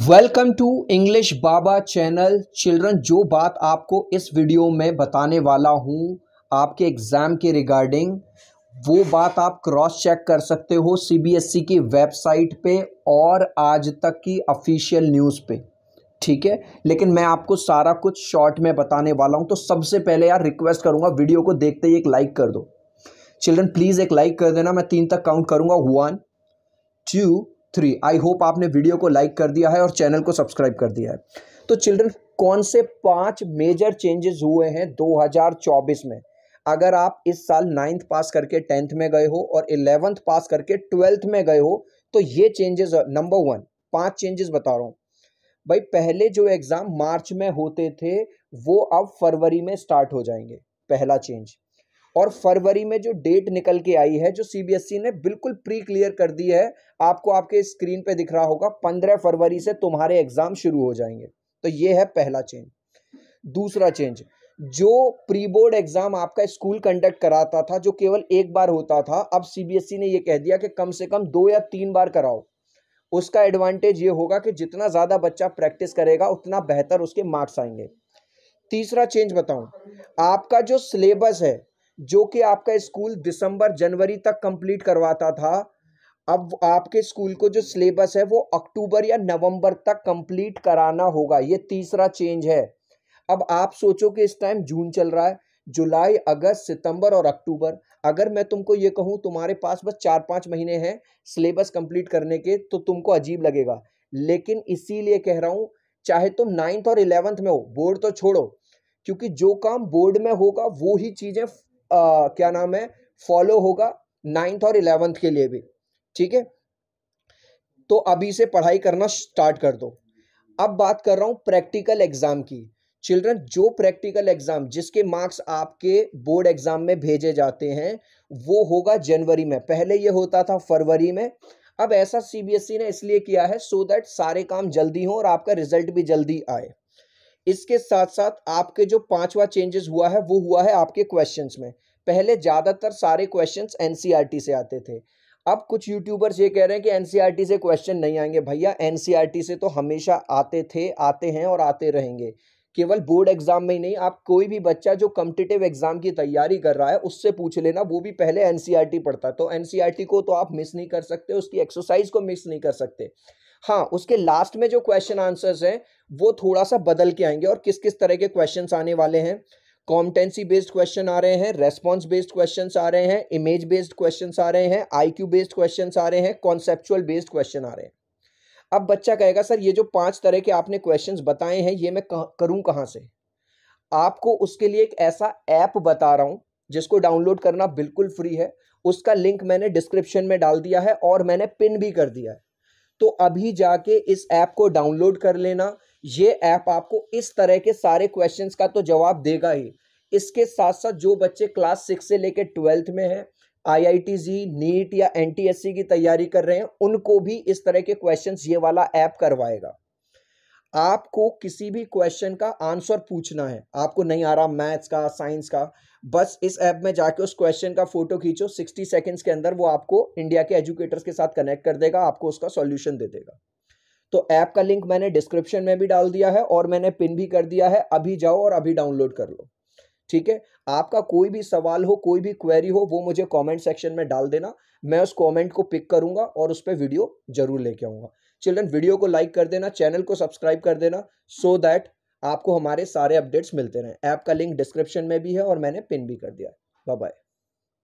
welcome to English Baba channel children जो बात आपको इस वीडियो में बताने वाला हूँ आपके एग्ज़ाम के रिगार्डिंग वो बात आप क्रॉस चेक कर सकते हो सीबीएसई e की वेबसाइट पे और आज तक की ऑफिशियल न्यूज़ पे ठीक है लेकिन मैं आपको सारा कुछ शॉर्ट में बताने वाला हूँ तो सबसे पहले यार रिक्वेस्ट करूँगा वीडियो को देखते ही एक लाइक कर दो चिल्ड्रन प्लीज़ एक लाइक कर देना मैं तीन तक काउंट करूँगा one two three I hope आपने वीडियो को लाइक कर दिया है और चैनल को सब्सक्राइब कर दिया है तो चिल्ड्रन कौन से पांच मेजर चेंजेस हुए हैं 2024 में अगर आप इस साल नाइन्थ पास करके टेंथ में गए हो और इलेवेंथ पास करके ट्वेल्थ में गए हो तो ये चेंजेस नंबर वन पांच चेंजेस बता रहा हूँ भाई पहले जो एग्ज़ाम मार्च में होते थे वो अब फरवरी में स्टार्ट हो जाएंगे पहला चेंज और फरवरी में जो डेट निकल के आई है जो सीबीएसई e ने बिल्कुल प्री क्लियर कर दी है आपको आपके स्क्रीन पे दिख रहा होगा पंद्रह फरवरी से तुम्हारे एग्जाम शुरू हो जाएंगे तो ये है पहला चेंज दूसरा चेंज जो प्री बोर्ड एग्जाम आपका स्कूल कंडक्ट कराता था जो केवल एक बार होता था अब सीबीएसई e ने यह कह दिया कि कम से कम दो या तीन बार कराओ उसका एडवांटेज ये होगा कि जितना ज़्यादा बच्चा प्रैक्टिस करेगा उतना बेहतर उसके मार्क्स आएंगे तीसरा चेंज बताऊं आपका जो सिलेबस है जो कि आपका स्कूल दिसंबर जनवरी तक कंप्लीट करवाता था अब आपके स्कूल को जो सिलेबस है वो अक्टूबर या नवंबर तक कंप्लीट कराना होगा ये तीसरा चेंज है अब आप सोचो कि इस टाइम जून चल रहा है जुलाई अगस्त सितंबर और अक्टूबर अगर मैं तुमको ये कहूँ तुम्हारे पास बस चार पाँच महीने हैं सिलेबस कंप्लीट करने के तो तुमको अजीब लगेगा लेकिन इसीलिए कह रहा हूँ चाहे तुम नाइन्थ और इलेवंथ में हो बोर्ड तो छोड़ो क्योंकि जो काम बोर्ड में होगा वो ही चीज़ें आ, क्या नाम है फॉलो होगा नाइन्थ और इलेवेंथ के लिए भी ठीक है तो अभी से पढ़ाई करना स्टार्ट कर दो अब बात कर रहा हूँ प्रैक्टिकल एग्ज़ाम की चिल्ड्रन जो प्रैक्टिकल एग्ज़ाम जिसके मार्क्स आपके बोर्ड एग्ज़ाम में भेजे जाते हैं वो होगा जनवरी में पहले ये होता था फरवरी में अब ऐसा सीबीएसई e ने इसलिए किया है सो so दैट सारे काम जल्दी हो और आपका रिजल्ट भी जल्दी आए इसके साथ साथ आपके जो पांचवा चेंजेस हुआ है वो हुआ है आपके क्वेश्चंस में पहले ज़्यादातर सारे क्वेश्चंस एनसीईआरटी e से आते थे अब कुछ यूट्यूबर्स ये कह रहे हैं कि एनसीईआरटी e से क्वेश्चन नहीं आएंगे भैया एनसीईआरटी e से तो हमेशा आते थे आते हैं और आते रहेंगे केवल बोर्ड एग्जाम में ही नहीं आप कोई भी बच्चा जो कम्पिटेटिव एग्जाम की तैयारी कर रहा है उससे पूछ लेना वो भी पहले एन e पढ़ता है तो एन e को तो आप मिस नहीं कर सकते उसकी एक्सरसाइज को मिस नहीं कर सकते हाँ उसके लास्ट में जो क्वेश्चन आंसर्स हैं वो थोड़ा सा बदल के आएंगे और किस किस तरह के क्वेश्चन आने वाले हैं कॉम्पिटेंसी बेस्ड क्वेश्चन आ रहे हैं रेस्पॉन्स बेस्ड क्वेश्चन आ रहे हैं इमेज बेस्ड क्वेश्चन आ रहे हैं आई बेस्ड क्वेश्चन आ रहे हैं कॉन्सेप्चुअल बेस्ड क्वेश्चन आ रहे हैं अब बच्चा कहेगा सर ये जो पांच तरह के आपने क्वेश्चंस बताए हैं ये मैं करूं कहां से आपको उसके लिए एक ऐसा ऐप बता रहा हूं जिसको डाउनलोड करना बिल्कुल फ्री है उसका लिंक मैंने डिस्क्रिप्शन में डाल दिया है और मैंने पिन भी कर दिया है तो अभी जाके इस ऐप को डाउनलोड कर लेना ये ऐप आपको इस तरह के सारे क्वेश्चन का तो जवाब देगा ही इसके साथ साथ जो बच्चे क्लास सिक्स से लेकर ट्वेल्थ में हैं आईआईटीजी नीट या एन की तैयारी कर रहे हैं उनको भी इस तरह के क्वेश्चन ये वाला ऐप करवाएगा आपको किसी भी क्वेश्चन का आंसर पूछना है आपको नहीं आ रहा मैथ्स का साइंस का बस इस ऐप में जाके उस क्वेश्चन का फोटो खींचो 60 सेकंड्स के अंदर वो आपको इंडिया के एजुकेटर्स के साथ कनेक्ट कर देगा आपको उसका सॉल्यूशन दे देगा तो ऐप का लिंक मैंने डिस्क्रिप्शन में भी डाल दिया है और मैंने पिन भी कर दिया है अभी जाओ और अभी डाउनलोड कर लो ठीक है आपका कोई भी सवाल हो कोई भी क्वेरी हो वो मुझे कमेंट सेक्शन में डाल देना मैं उस कमेंट को पिक करूंगा और उस पर वीडियो जरूर लेके आऊंगा चिल्ड्रन वीडियो को लाइक कर देना चैनल को सब्सक्राइब कर देना सो so दैट आपको हमारे सारे अपडेट्स मिलते रहे ऐप का लिंक डिस्क्रिप्शन में भी है और मैंने पिन भी कर दिया बाय